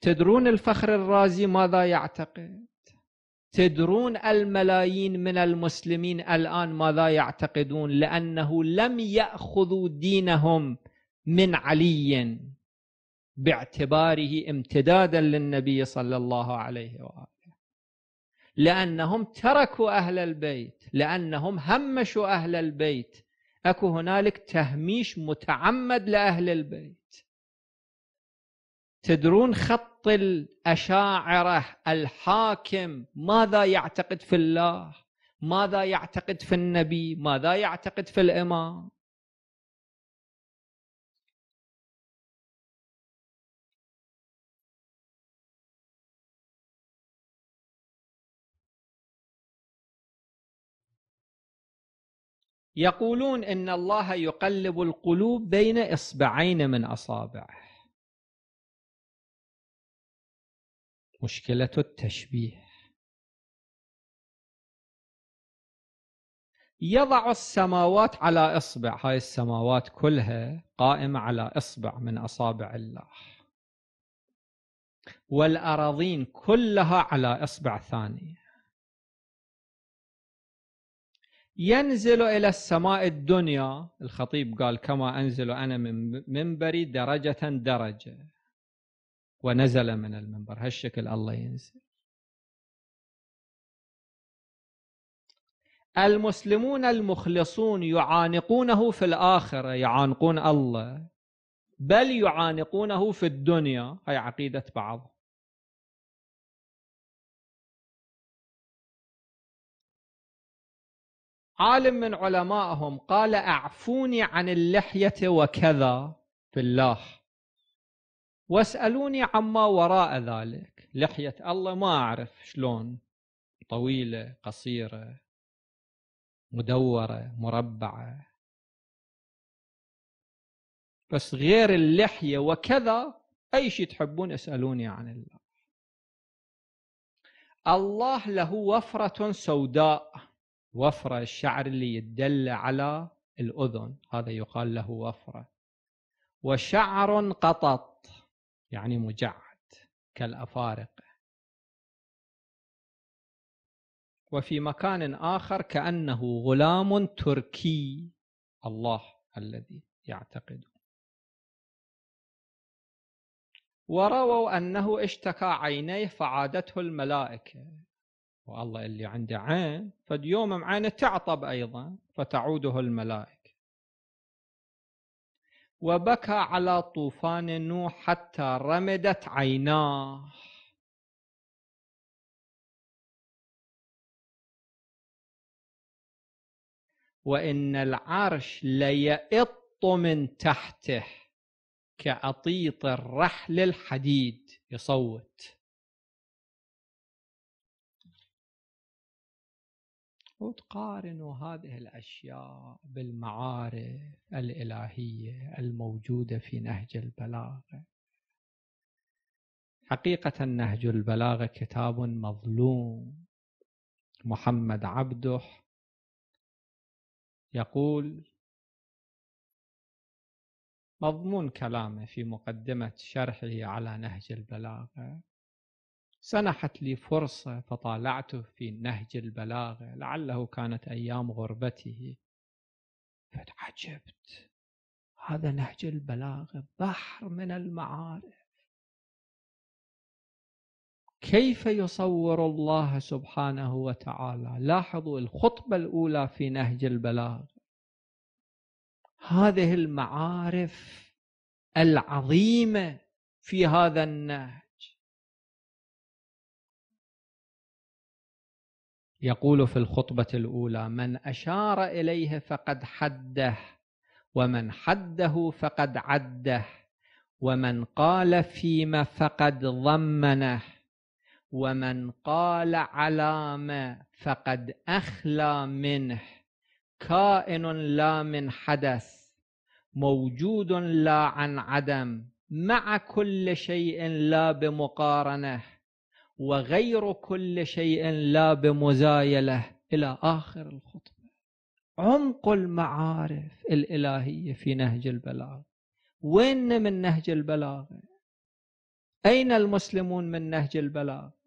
تدرون الفخر الرازي ماذا يعتقد تدرون الملايين من المسلمين الان ماذا يعتقدون لانه لم ياخذوا دينهم من علي باعتباره امتدادا للنبي صلى الله عليه واله لانهم تركوا اهل البيت لانهم همشوا اهل البيت اكو هنالك تهميش متعمد لاهل البيت تدرون خط الاشاعره الحاكم ماذا يعتقد في الله ماذا يعتقد في النبي ماذا يعتقد في الامام يقولون ان الله يقلب القلوب بين اصبعين من اصابعه مشكلة التشبيه يضع السماوات على إصبع هاي السماوات كلها قائمة على إصبع من أصابع الله والأراضين كلها على إصبع ثانية ينزل إلى السماء الدنيا الخطيب قال كما أنزل أنا من منبري درجة درجة ونزل من المنبر هالشكل الله ينزل المسلمون المخلصون يعانقونه في الآخرة يعانقون الله بل يعانقونه في الدنيا هي عقيدة بعض عالم من علمائهم قال أعفوني عن اللحية وكذا في الله واسألوني عما وراء ذلك لحية الله ما أعرف شلون طويلة قصيرة مدورة مربعة بس غير اللحية وكذا أي شيء تحبون اسألوني عن الله الله له وفرة سوداء وفرة الشعر اللي يدل على الأذن هذا يقال له وفرة وشعر قطط يعني مجعد كالأفارقة وفي مكان آخر كأنه غلام تركي الله الذي يعتقده ورووا أنه اشتكى عينيه فعادته الملائكة والله اللي عنده عين فد يوم عينه تعطب أيضا فتعوده الملائكة وبكى على طوفان نوح حتى رمدت عيناه وإن العرش ليئط من تحته كأطيط الرحل الحديد يصوت وتقارنوا هذه الأشياء بالمعارف الإلهية الموجودة في نهج البلاغة حقيقة نهج البلاغة كتاب مظلوم محمد عبده يقول مضمون كلامه في مقدمة شرحه على نهج البلاغة سنحت لي فرصة فطالعته في نهج البلاغة لعله كانت أيام غربته فتعجبت هذا نهج البلاغة بحر من المعارف كيف يصور الله سبحانه وتعالى لاحظوا الخطبة الأولى في نهج البلاغة هذه المعارف العظيمة في هذا النهج يقول في الخطبة الأولى من أشار إليه فقد حده ومن حده فقد عده ومن قال فيما فقد ضمنه ومن قال على ما فقد أخلى منه كائن لا من حدث موجود لا عن عدم مع كل شيء لا بمقارنه وغير كل شيء لا بمزايله الى اخر الخطبه عمق المعارف الالهيه في نهج البلاغه وين من نهج البلاغه اين المسلمون من نهج البلاغه